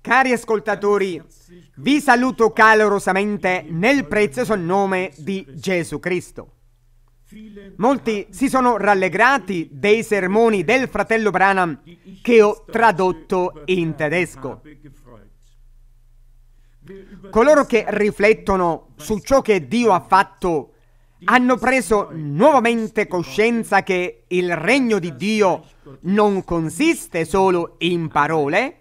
Cari ascoltatori, vi saluto calorosamente nel prezioso nome di Gesù Cristo. Molti si sono rallegrati dei sermoni del fratello Branham che ho tradotto in tedesco. Coloro che riflettono su ciò che Dio ha fatto hanno preso nuovamente coscienza che il regno di Dio non consiste solo in parole,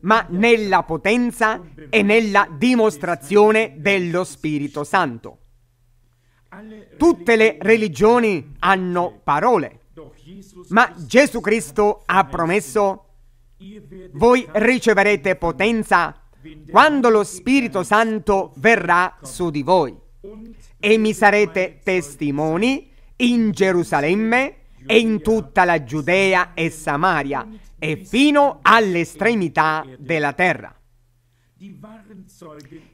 ma nella potenza e nella dimostrazione dello Spirito Santo. Tutte le religioni hanno parole, ma Gesù Cristo ha promesso, voi riceverete potenza quando lo Spirito Santo verrà su di voi e mi sarete testimoni in Gerusalemme e in tutta la Giudea e Samaria e fino all'estremità della terra.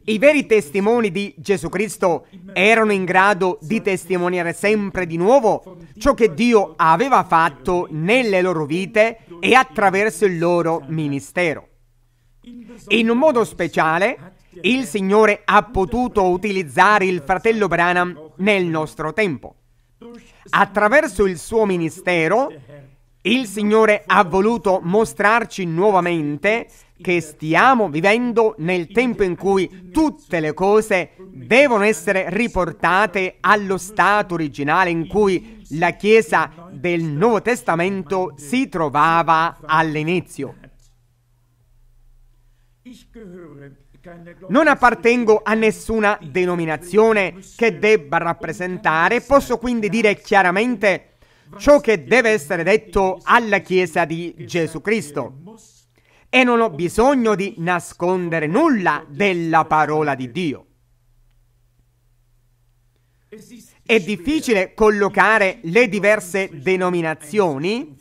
I veri testimoni di Gesù Cristo erano in grado di testimoniare sempre di nuovo ciò che Dio aveva fatto nelle loro vite e attraverso il loro ministero. In un modo speciale, il Signore ha potuto utilizzare il fratello Branham nel nostro tempo. Attraverso il suo ministero, il Signore ha voluto mostrarci nuovamente che stiamo vivendo nel tempo in cui tutte le cose devono essere riportate allo stato originale in cui la Chiesa del Nuovo Testamento si trovava all'inizio. Non appartengo a nessuna denominazione che debba rappresentare, posso quindi dire chiaramente ciò che deve essere detto alla Chiesa di Gesù Cristo. E non ho bisogno di nascondere nulla della parola di Dio. È difficile collocare le diverse denominazioni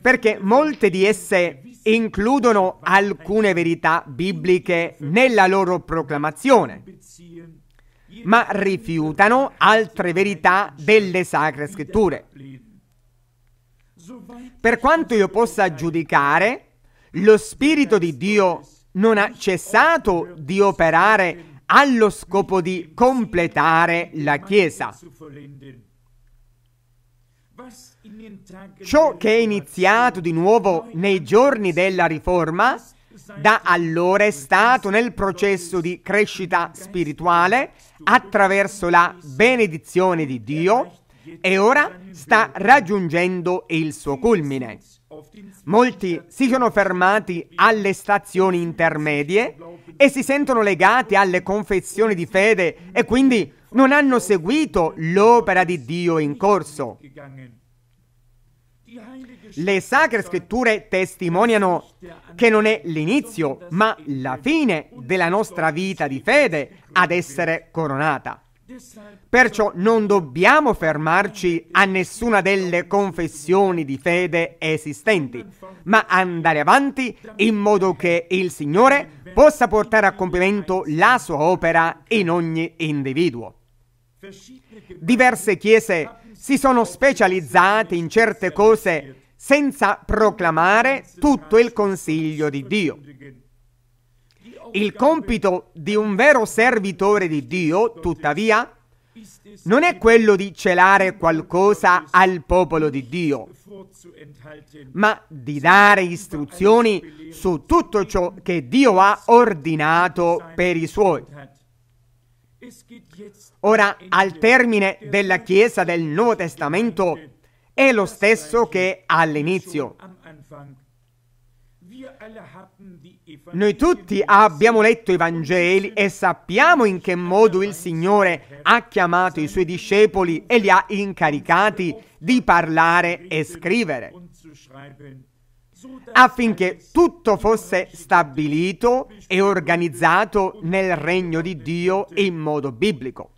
perché molte di esse includono alcune verità bibliche nella loro proclamazione, ma rifiutano altre verità delle sacre scritture. Per quanto io possa giudicare, lo Spirito di Dio non ha cessato di operare allo scopo di completare la Chiesa. Ciò che è iniziato di nuovo nei giorni della Riforma, da allora è stato nel processo di crescita spirituale attraverso la benedizione di Dio e ora sta raggiungendo il suo culmine. Molti si sono fermati alle stazioni intermedie e si sentono legati alle confessioni di fede e quindi non hanno seguito l'opera di Dio in corso. Le sacre scritture testimoniano che non è l'inizio, ma la fine della nostra vita di fede ad essere coronata. Perciò non dobbiamo fermarci a nessuna delle confessioni di fede esistenti, ma andare avanti in modo che il Signore possa portare a compimento la sua opera in ogni individuo. Diverse chiese si sono specializzate in certe cose senza proclamare tutto il consiglio di Dio. Il compito di un vero servitore di Dio, tuttavia, non è quello di celare qualcosa al popolo di Dio, ma di dare istruzioni su tutto ciò che Dio ha ordinato per i suoi. Ora, al termine della Chiesa del Nuovo Testamento è lo stesso che all'inizio. Noi tutti abbiamo letto i Vangeli e sappiamo in che modo il Signore ha chiamato i suoi discepoli e li ha incaricati di parlare e scrivere affinché tutto fosse stabilito e organizzato nel regno di Dio in modo biblico.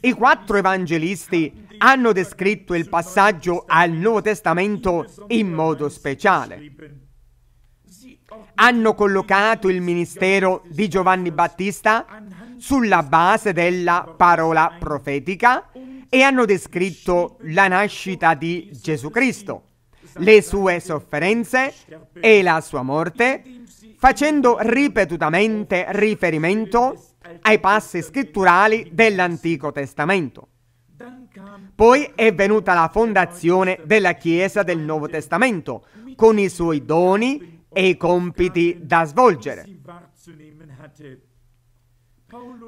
I quattro evangelisti hanno descritto il passaggio al Nuovo Testamento in modo speciale. Hanno collocato il ministero di Giovanni Battista sulla base della parola profetica e hanno descritto la nascita di Gesù Cristo le sue sofferenze e la sua morte, facendo ripetutamente riferimento ai passi scritturali dell'Antico Testamento. Poi è venuta la fondazione della Chiesa del Nuovo Testamento, con i suoi doni e i compiti da svolgere.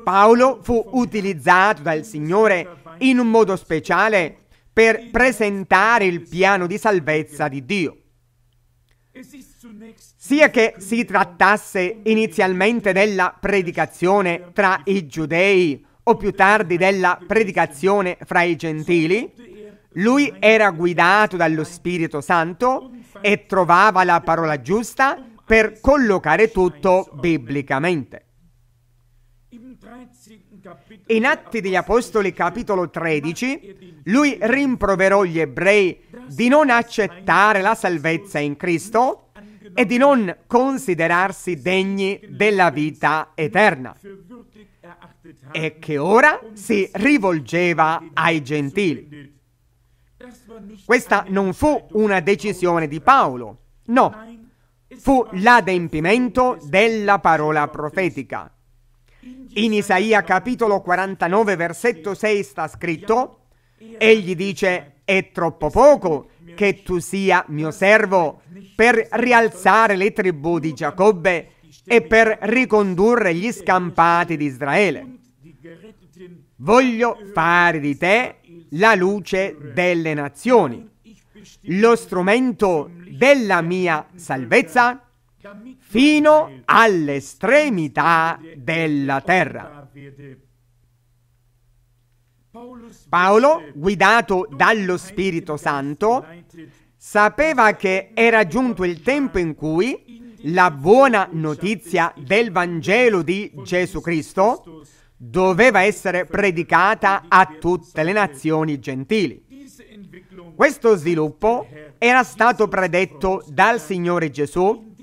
Paolo fu utilizzato dal Signore in un modo speciale per presentare il piano di salvezza di Dio. Sia che si trattasse inizialmente della predicazione tra i giudei o più tardi della predicazione fra i gentili, lui era guidato dallo Spirito Santo e trovava la parola giusta per collocare tutto biblicamente. In Atti degli Apostoli capitolo 13, lui rimproverò gli ebrei di non accettare la salvezza in Cristo e di non considerarsi degni della vita eterna e che ora si rivolgeva ai gentili. Questa non fu una decisione di Paolo, no, fu l'adempimento della parola profetica. In Isaia capitolo 49 versetto 6 sta scritto, egli dice, è troppo poco che tu sia mio servo per rialzare le tribù di Giacobbe e per ricondurre gli scampati di Israele. Voglio fare di te la luce delle nazioni, lo strumento della mia salvezza fino all'estremità della terra. Paolo, guidato dallo Spirito Santo, sapeva che era giunto il tempo in cui la buona notizia del Vangelo di Gesù Cristo doveva essere predicata a tutte le nazioni gentili. Questo sviluppo era stato predetto dal Signore Gesù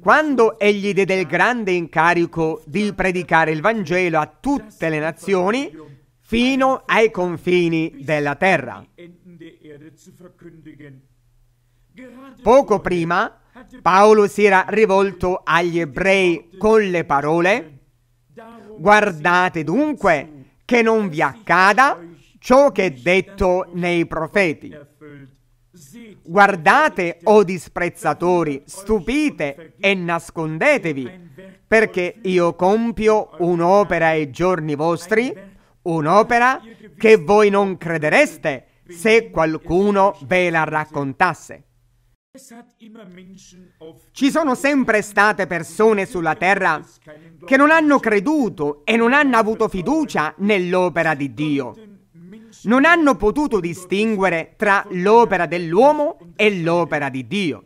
quando egli diede il grande incarico di predicare il Vangelo a tutte le nazioni, fino ai confini della terra. Poco prima Paolo si era rivolto agli ebrei con le parole, guardate dunque che non vi accada ciò che è detto nei profeti. Guardate, o oh disprezzatori, stupite e nascondetevi, perché io compio un'opera ai giorni vostri, un'opera che voi non credereste se qualcuno ve la raccontasse. Ci sono sempre state persone sulla terra che non hanno creduto e non hanno avuto fiducia nell'opera di Dio non hanno potuto distinguere tra l'opera dell'uomo e l'opera di Dio.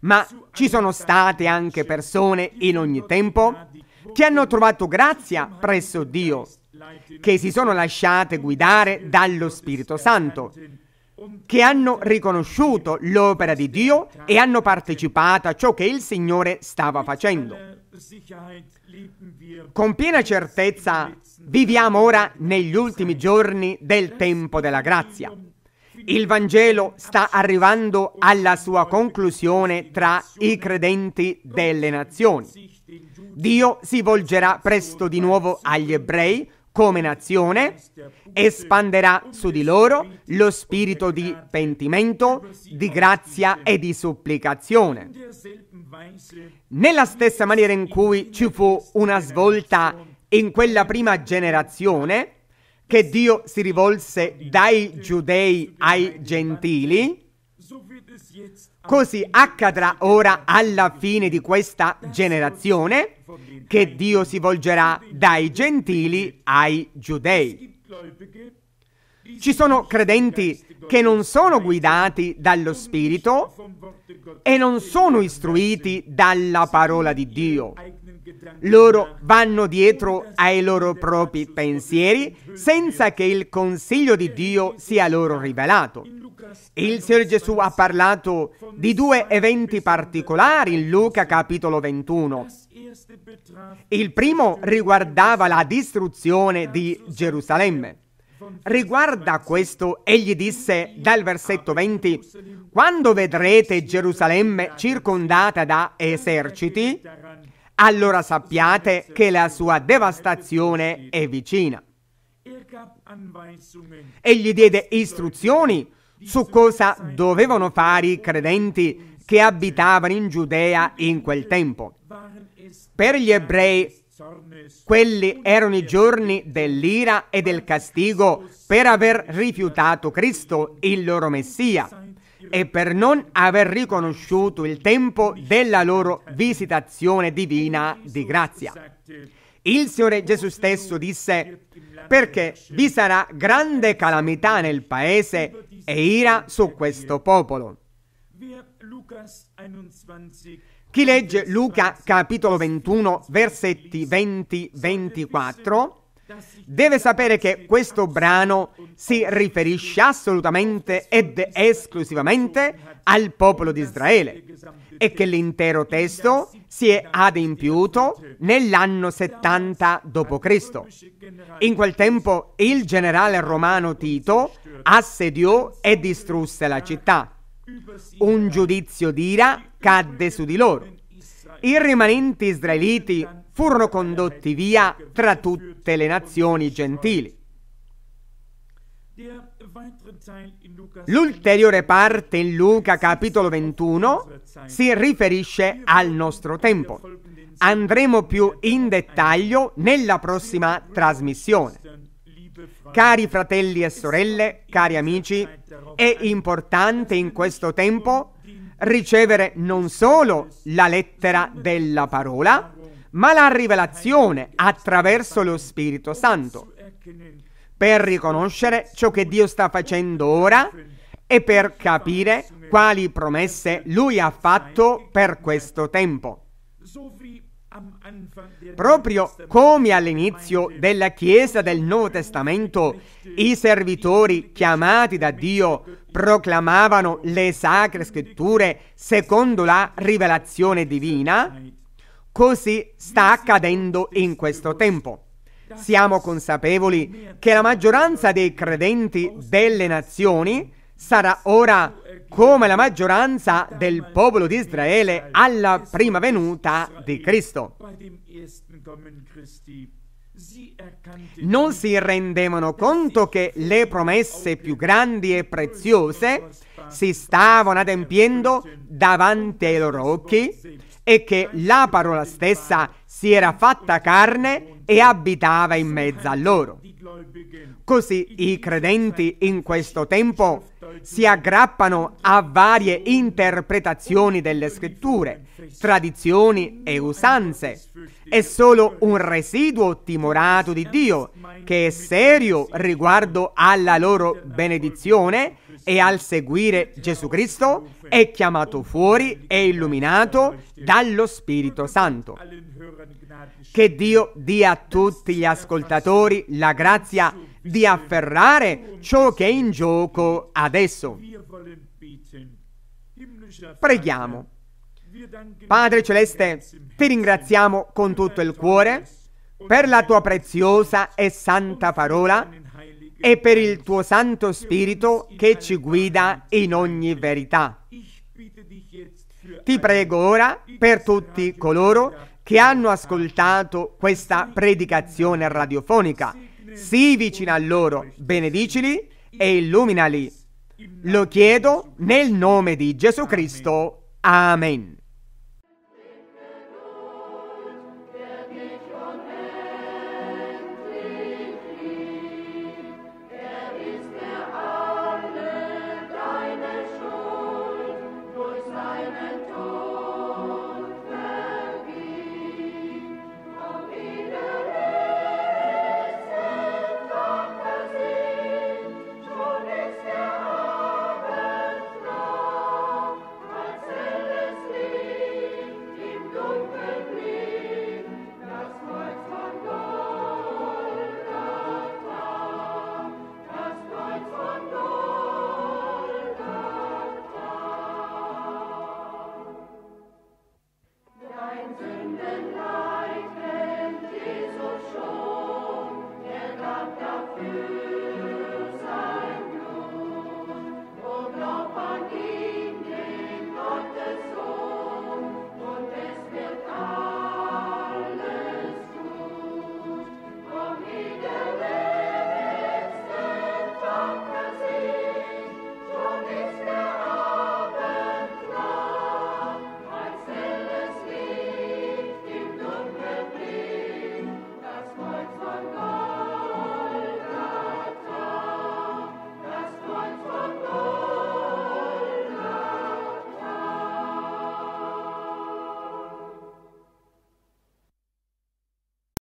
Ma ci sono state anche persone in ogni tempo che hanno trovato grazia presso Dio, che si sono lasciate guidare dallo Spirito Santo, che hanno riconosciuto l'opera di Dio e hanno partecipato a ciò che il Signore stava facendo. Con piena certezza viviamo ora negli ultimi giorni del tempo della grazia. Il Vangelo sta arrivando alla sua conclusione tra i credenti delle nazioni. Dio si volgerà presto di nuovo agli ebrei come nazione, espanderà su di loro lo spirito di pentimento, di grazia e di supplicazione. Nella stessa maniera in cui ci fu una svolta in quella prima generazione, che Dio si rivolse dai giudei ai gentili, Così accadrà ora alla fine di questa generazione che Dio si volgerà dai gentili ai giudei. Ci sono credenti che non sono guidati dallo Spirito e non sono istruiti dalla parola di Dio. Loro vanno dietro ai loro propri pensieri senza che il consiglio di Dio sia loro rivelato. Il Signore Gesù ha parlato di due eventi particolari in Luca capitolo 21. Il primo riguardava la distruzione di Gerusalemme. Riguarda questo, egli disse dal versetto 20, quando vedrete Gerusalemme circondata da eserciti, allora sappiate che la sua devastazione è vicina. Egli diede istruzioni su cosa dovevano fare i credenti che abitavano in Giudea in quel tempo. Per gli ebrei quelli erano i giorni dell'ira e del castigo per aver rifiutato Cristo, il loro Messia e per non aver riconosciuto il tempo della loro visitazione divina di grazia. Il Signore Gesù stesso disse, perché vi sarà grande calamità nel paese e ira su questo popolo. Chi legge Luca capitolo 21 versetti 20-24 deve sapere che questo brano si riferisce assolutamente ed esclusivamente al popolo di Israele e che l'intero testo si è adempiuto nell'anno 70 d.C. In quel tempo il generale romano Tito assediò e distrusse la città. Un giudizio d'ira cadde su di loro i rimanenti israeliti furono condotti via tra tutte le nazioni gentili. L'ulteriore parte in Luca capitolo 21 si riferisce al nostro tempo. Andremo più in dettaglio nella prossima trasmissione. Cari fratelli e sorelle, cari amici, è importante in questo tempo ricevere non solo la lettera della parola, ma la rivelazione attraverso lo Spirito Santo, per riconoscere ciò che Dio sta facendo ora e per capire quali promesse Lui ha fatto per questo tempo. Proprio come all'inizio della Chiesa del Nuovo Testamento, i servitori chiamati da Dio proclamavano le sacre scritture secondo la rivelazione divina, così sta accadendo in questo tempo. Siamo consapevoli che la maggioranza dei credenti delle nazioni sarà ora come la maggioranza del popolo di Israele alla prima venuta di Cristo. Non si rendevano conto che le promesse più grandi e preziose si stavano adempiendo davanti ai loro occhi e che la parola stessa si era fatta carne e abitava in mezzo a loro. Così i credenti in questo tempo si aggrappano a varie interpretazioni delle scritture, tradizioni e usanze. È solo un residuo timorato di Dio che è serio riguardo alla loro benedizione e al seguire Gesù Cristo è chiamato fuori e illuminato dallo Spirito Santo. Che Dio dia a tutti gli ascoltatori la grazia di di afferrare ciò che è in gioco adesso. Preghiamo. Padre Celeste, ti ringraziamo con tutto il cuore per la tua preziosa e santa parola e per il tuo Santo Spirito che ci guida in ogni verità. Ti prego ora per tutti coloro che hanno ascoltato questa predicazione radiofonica sii vicino a loro, benedicili e illuminali. Lo chiedo nel nome di Gesù Cristo. Amen.